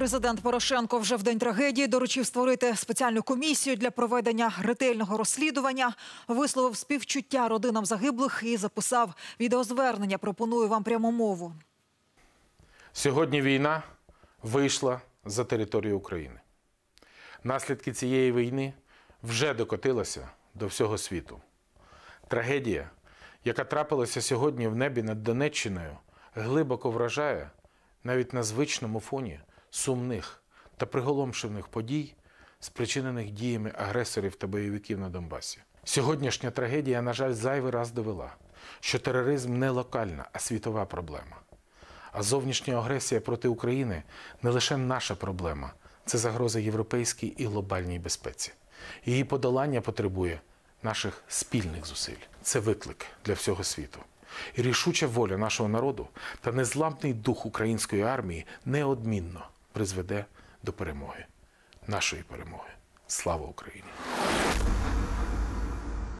Президент Порошенко вже в день трагедії доручив створити спеціальну комісію для проведення ретельного розслідування, висловив співчуття родинам загиблих і записав відеозвернення. Пропоную вам пряму мову. Сьогодні війна вийшла за територію України. Наслідки цієї війни вже докотилися до всього світу. Трагедія, яка трапилася сьогодні в небі над Донеччиною, глибоко вражає навіть на звичному фоні сумних та приголомшених подій, спричинених діями агресорів та бойовиків на Донбасі. Сьогоднішня трагедія, на жаль, зайвий раз довела, що тероризм не локальна, а світова проблема. А зовнішня агресія проти України не лише наша проблема, це загроза європейській і глобальній безпеці. Її подолання потребує наших спільних зусиль. Це виклик для всього світу. І рішуча воля нашого народу та незламний дух української армії неодмінно призведе до перемоги, нашої перемоги. Слава Україні!